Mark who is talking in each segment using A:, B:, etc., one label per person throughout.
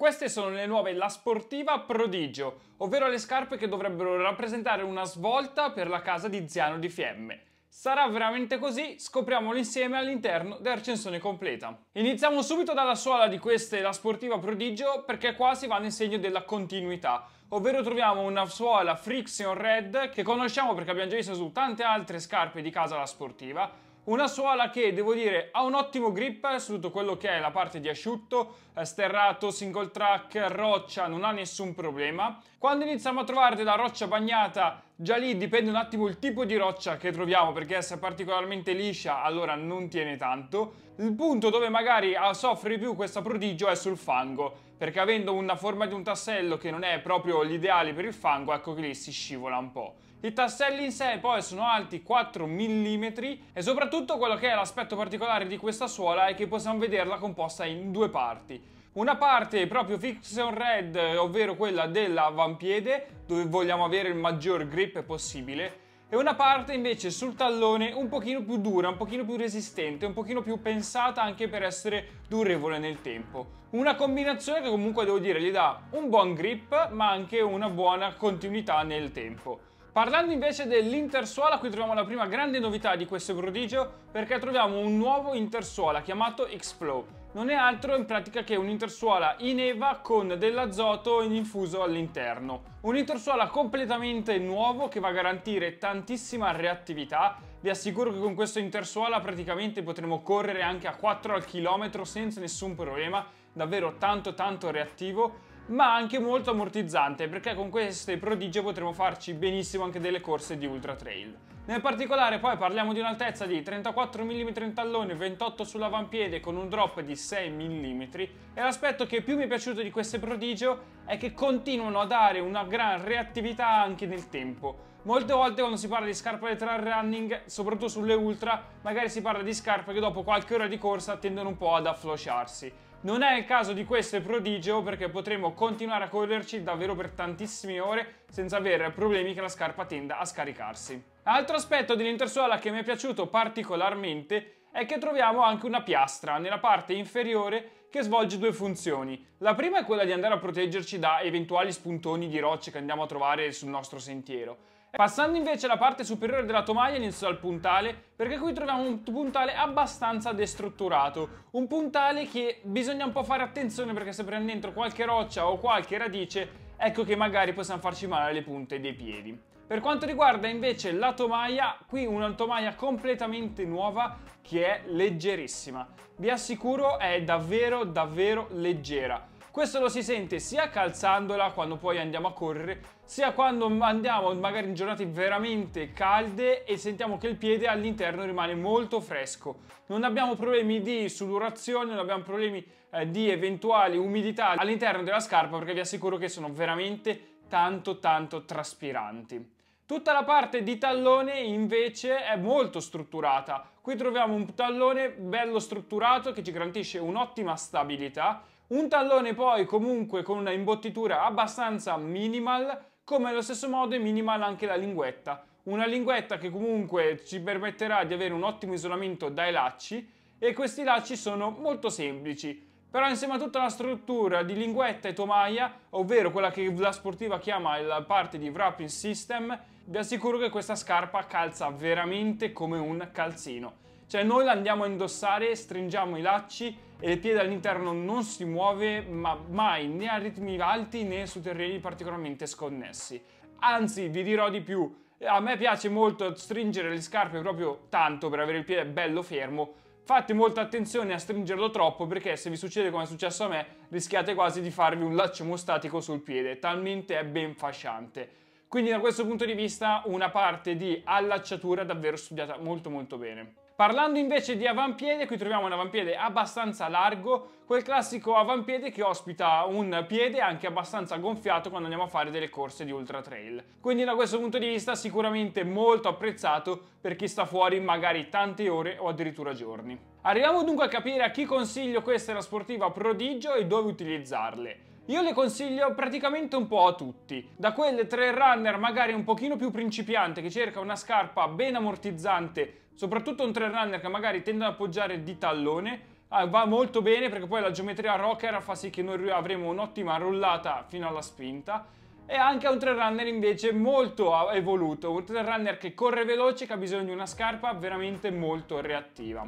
A: Queste sono le nuove La Sportiva Prodigio, ovvero le scarpe che dovrebbero rappresentare una svolta per la casa di Ziano di Fiemme. Sarà veramente così? Scopriamolo insieme all'interno del recensione completa. Iniziamo subito dalla suola di queste La Sportiva Prodigio perché qua si va nel segno della continuità, ovvero troviamo una suola Friction Red che conosciamo perché abbiamo già visto su tante altre scarpe di casa La Sportiva, una suola che, devo dire, ha un ottimo grip su tutto quello che è la parte di asciutto, eh, sterrato, single track, roccia, non ha nessun problema. Quando iniziamo a trovare della roccia bagnata, già lì dipende un attimo il tipo di roccia che troviamo, perché se è particolarmente liscia allora non tiene tanto. Il punto dove magari soffre di più questa prodigio è sul fango perché avendo una forma di un tassello che non è proprio l'ideale per il fango, ecco che lì si scivola un po'. I tasselli in sé poi sono alti 4 mm e soprattutto quello che è l'aspetto particolare di questa suola è che possiamo vederla composta in due parti. Una parte proprio fiction red, ovvero quella dell'avampiede, dove vogliamo avere il maggior grip possibile, e una parte invece sul tallone un pochino più dura, un pochino più resistente, un pochino più pensata anche per essere durevole nel tempo. Una combinazione che comunque devo dire gli dà un buon grip ma anche una buona continuità nel tempo. Parlando invece dell'intersuola, qui troviamo la prima grande novità di questo prodigio perché troviamo un nuovo intersuola chiamato X-Flow non è altro in pratica che un'intersuola in EVA con dell'azoto in infuso all'interno. Un intersuola completamente nuovo che va a garantire tantissima reattività. Vi assicuro che con questo intersuola praticamente potremo correre anche a 4 al chilometro senza nessun problema, davvero tanto tanto reattivo ma anche molto ammortizzante perché con queste prodigie potremo farci benissimo anche delle corse di ultra trail. Nel particolare poi parliamo di un'altezza di 34 mm in tallone, 28 sull'avampiede con un drop di 6 mm e l'aspetto che più mi è piaciuto di queste prodigio è che continuano a dare una gran reattività anche nel tempo. Molte volte quando si parla di scarpe da trail running, soprattutto sulle ultra, magari si parla di scarpe che dopo qualche ora di corsa tendono un po' ad afflosciarsi. Non è il caso di questo prodigio perché potremo continuare a correrci davvero per tantissime ore senza avere problemi che la scarpa tenda a scaricarsi. Altro aspetto dell'intersuola che mi è piaciuto particolarmente è che troviamo anche una piastra nella parte inferiore che svolge due funzioni. La prima è quella di andare a proteggerci da eventuali spuntoni di rocce che andiamo a trovare sul nostro sentiero. Passando invece alla parte superiore della tomaia inizio dal puntale perché qui troviamo un puntale abbastanza destrutturato, un puntale che bisogna un po' fare attenzione perché se prende dentro qualche roccia o qualche radice ecco che magari possiamo farci male alle punte dei piedi. Per quanto riguarda invece la tomaia, qui una tomaia completamente nuova che è leggerissima. Vi assicuro è davvero davvero leggera. Questo lo si sente sia calzandola quando poi andiamo a correre, sia quando andiamo magari in giornate veramente calde e sentiamo che il piede all'interno rimane molto fresco. Non abbiamo problemi di sudorazione, non abbiamo problemi eh, di eventuali umidità all'interno della scarpa perché vi assicuro che sono veramente tanto tanto traspiranti. Tutta la parte di tallone invece è molto strutturata. Qui troviamo un tallone bello strutturato che ci garantisce un'ottima stabilità un tallone poi comunque con una imbottitura abbastanza minimal, come allo stesso modo è minimal anche la linguetta. Una linguetta che comunque ci permetterà di avere un ottimo isolamento dai lacci e questi lacci sono molto semplici. Però insieme a tutta la struttura di linguetta e tomaia, ovvero quella che la sportiva chiama la parte di wrapping system, vi assicuro che questa scarpa calza veramente come un calzino. Cioè noi la andiamo a indossare, stringiamo i lacci e il piede all'interno non si muove ma mai né a ritmi alti né su terreni particolarmente sconnessi. Anzi, vi dirò di più, a me piace molto stringere le scarpe proprio tanto per avere il piede bello fermo. Fate molta attenzione a stringerlo troppo perché se vi succede come è successo a me rischiate quasi di farvi un laccio mostatico sul piede, talmente è ben fasciante. Quindi da questo punto di vista una parte di allacciatura davvero studiata molto molto bene. Parlando invece di avampiede, qui troviamo un avampiede abbastanza largo, quel classico avampiede che ospita un piede anche abbastanza gonfiato quando andiamo a fare delle corse di ultra trail. Quindi da questo punto di vista sicuramente molto apprezzato per chi sta fuori magari tante ore o addirittura giorni. Arriviamo dunque a capire a chi consiglio questa la sportiva prodigio e dove utilizzarle. Io le consiglio praticamente un po' a tutti, da quelle trail runner magari un pochino più principiante che cerca una scarpa ben ammortizzante soprattutto un trail runner che magari tende ad appoggiare di tallone ah, va molto bene perché poi la geometria rocker fa sì che noi avremo un'ottima rollata fino alla spinta e anche un trail runner invece molto evoluto, un trail runner che corre veloce che ha bisogno di una scarpa veramente molto reattiva.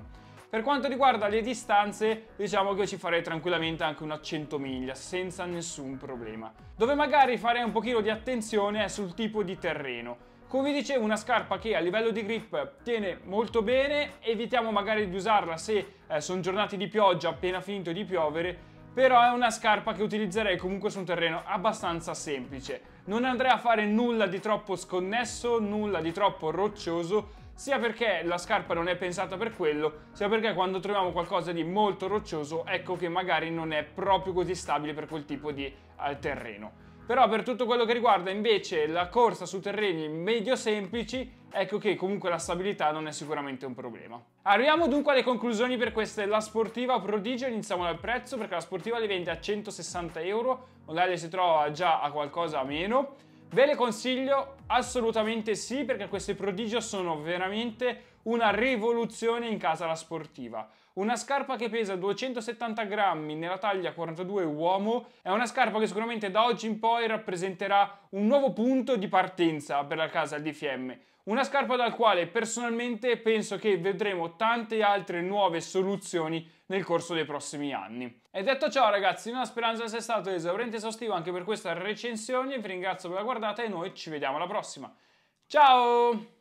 A: Per quanto riguarda le distanze, diciamo che ci farei tranquillamente anche una 100 miglia, senza nessun problema. Dove magari farei un pochino di attenzione è sul tipo di terreno. Come vi dicevo, una scarpa che a livello di grip tiene molto bene, evitiamo magari di usarla se eh, sono giornate di pioggia, appena finito di piovere, però è una scarpa che utilizzerei comunque su un terreno abbastanza semplice. Non andrei a fare nulla di troppo sconnesso, nulla di troppo roccioso, sia perché la scarpa non è pensata per quello, sia perché quando troviamo qualcosa di molto roccioso, ecco che magari non è proprio così stabile per quel tipo di eh, terreno. Però per tutto quello che riguarda invece la corsa su terreni medio semplici, ecco che comunque la stabilità non è sicuramente un problema. Arriviamo dunque alle conclusioni per questa La Sportiva Prodigio, iniziamo dal prezzo perché la Sportiva le vende a 160 euro, online si trova già a qualcosa a meno. Ve le consiglio? Assolutamente sì perché queste Prodigio sono veramente una rivoluzione in casa La Sportiva. Una scarpa che pesa 270 grammi nella taglia 42 uomo è una scarpa che sicuramente da oggi in poi rappresenterà un nuovo punto di partenza per la casa DFM. Una scarpa dal quale personalmente penso che vedremo tante altre nuove soluzioni nel corso dei prossimi anni. E detto ciò ragazzi, una speranza sia stato esauriente e esaustivo anche per questa recensione, vi ringrazio per la guardata e noi ci vediamo alla prossima. Ciao!